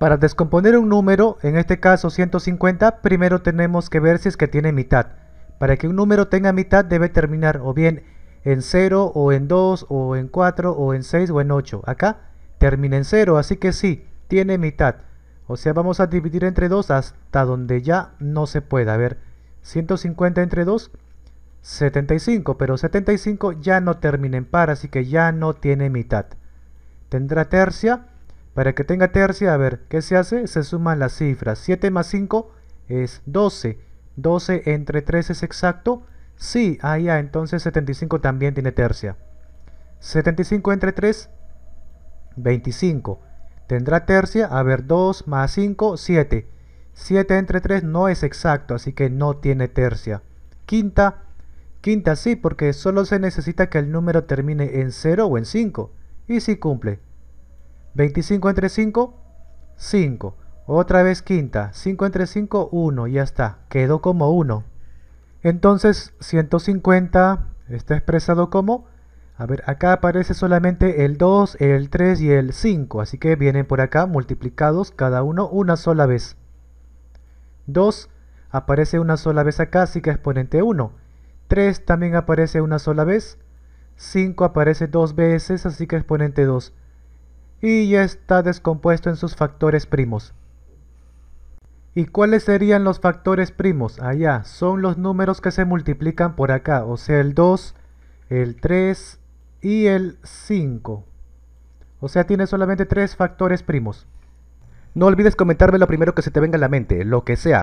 Para descomponer un número, en este caso 150, primero tenemos que ver si es que tiene mitad. Para que un número tenga mitad debe terminar o bien en 0 o en 2 o en 4 o en 6 o en 8. Acá termina en 0, así que sí, tiene mitad. O sea, vamos a dividir entre 2 hasta donde ya no se pueda. A ver, 150 entre 2, 75, pero 75 ya no termina en par, así que ya no tiene mitad. Tendrá tercia para que tenga tercia, a ver, ¿qué se hace? Se suman las cifras. 7 más 5 es 12. 12 entre 3 es exacto. Sí, ah ya, entonces 75 también tiene tercia. 75 entre 3, 25. Tendrá tercia, a ver, 2 más 5, 7. 7 entre 3 no es exacto, así que no tiene tercia. Quinta, quinta sí, porque solo se necesita que el número termine en 0 o en 5. Y si sí cumple, 25 entre 5, 5. Otra vez quinta, 5 entre 5, 1, ya está, quedó como 1. Entonces 150 está expresado como, a ver, acá aparece solamente el 2, el 3 y el 5, así que vienen por acá multiplicados cada uno una sola vez. 2 aparece una sola vez acá, así que exponente 1. 3 también aparece una sola vez. 5 aparece dos veces, así que exponente 2 y ya está descompuesto en sus factores primos. ¿Y cuáles serían los factores primos? Allá, ah, son los números que se multiplican por acá, o sea, el 2, el 3 y el 5. O sea, tiene solamente tres factores primos. No olvides comentarme lo primero que se te venga a la mente, lo que sea.